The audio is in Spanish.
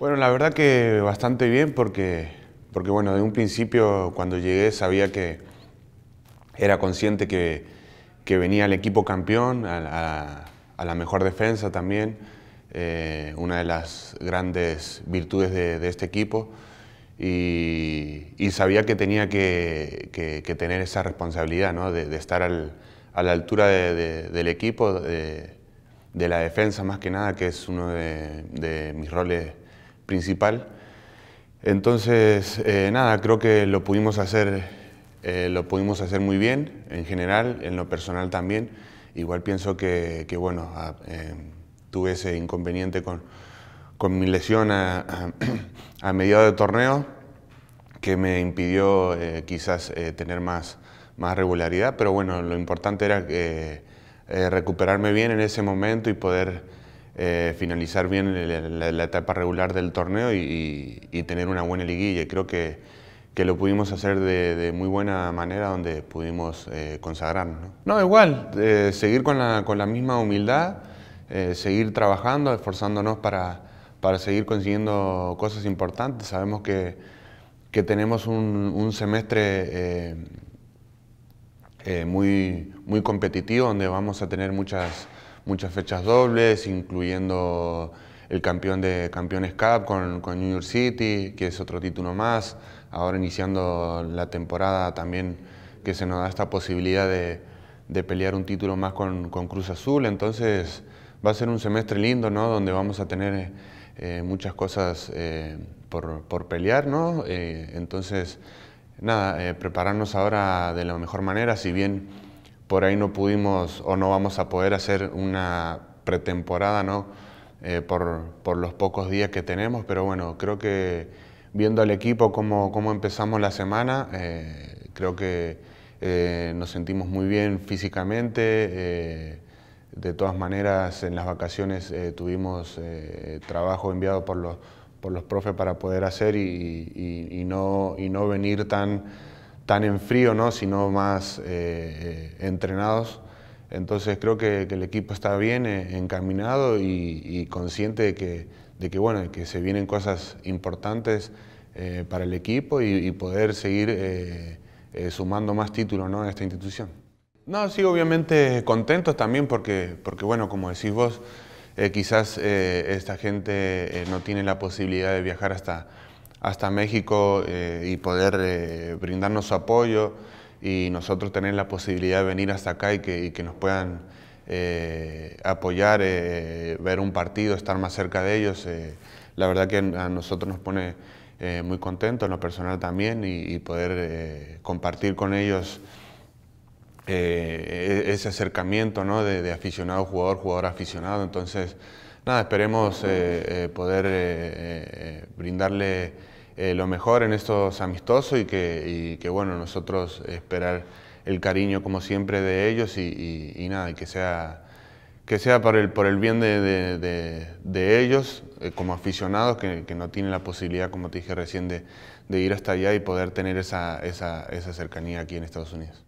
Bueno, la verdad que bastante bien porque, porque bueno, de un principio cuando llegué sabía que era consciente que, venía al equipo campeón, a, la mejor defensa también, eh, una de las grandes virtudes de, este equipo. Y, sabía que tenía que, tener esa responsabilidad ¿no? de, estar a la altura del equipo, de, la defensa más que nada, que es uno de, mis roles principal. Entonces, eh, nada, creo que lo pudimos hacer, eh, lo pudimos hacer muy bien en general, en lo personal también. Igual pienso que, bueno, ah, em, tuve ese inconveniente con, mi lesión a, a, mediados de torneo que me impidió eh, quizás tener más, más regularidad, pero bueno, lo importante era recuperarme bien en ese momento y poder eh, finalizar bien la, etapa regular del torneo y, tener una buena liguilla. Creo que, lo pudimos hacer de, muy buena manera donde pudimos eh, consagrarnos. ¿no? igual, seguir con la, misma humildad, eh, seguir trabajando, esforzándonos para, para seguir consiguiendo cosas importantes. Sabemos que, tenemos un, un semestre muy, muy competitivo donde vamos a tener muchas muchas fechas dobles, incluyendo el campeón de Campeones Cup con, New York City, que es otro título más. Ahora iniciando la temporada también que se nos da esta posibilidad de, pelear un título más con, Cruz Azul. Entonces va a ser un semestre lindo, ¿no? Donde vamos a tener eh, muchas cosas eh, por, pelear, ¿no? Eh, entonces, nada, prepararnos ahora de la mejor manera, si bien por ahí no pudimos o no vamos a poder hacer una pretemporada, ¿no? Eh, por, los pocos días que tenemos, pero bueno, creo que viendo al equipo cómo, cómo empezamos la semana, eh, creo que eh, nos sentimos muy bien físicamente. de todas maneras, en las vacaciones tuvimos trabajo enviado por los, por los profes para poder hacer y no, y no venir tan tan en frío, ¿no? sino más eh, eh, entrenados. Entonces creo que, el equipo está bien eh, encaminado y, consciente de que, de que, bueno, que se vienen cosas importantes para el equipo y, poder seguir sumando más títulos ¿no? a esta institución. No, sigo obviamente contentos también porque, porque bueno, como decís vos, quizás esta gente no tiene la posibilidad de viajar hasta hasta México eh, y poder eh, brindarnos su apoyo y nosotros tener la posibilidad de venir hasta acá y que, nos puedan eh, apoyar, ver un partido, estar más cerca de ellos. la verdad que a nosotros nos pone muy contentos, en lo personal también, y, poder compartir con ellos e-, ese acercamiento ¿no? de, de aficionado, jugador, jugador aficionado. Entonces, nada, esperemos eh, eh, poder eh, brindarle lo mejor en estos amistosos y que, bueno, nosotros esperar el cariño como siempre de ellos y, y nada, que sea, que sea por, el, por el bien de, ellos como aficionados que, no tienen la posibilidad, como te dije recién, de, ir hasta allá y poder tener esa, esa cercanía aquí en Estados Unidos.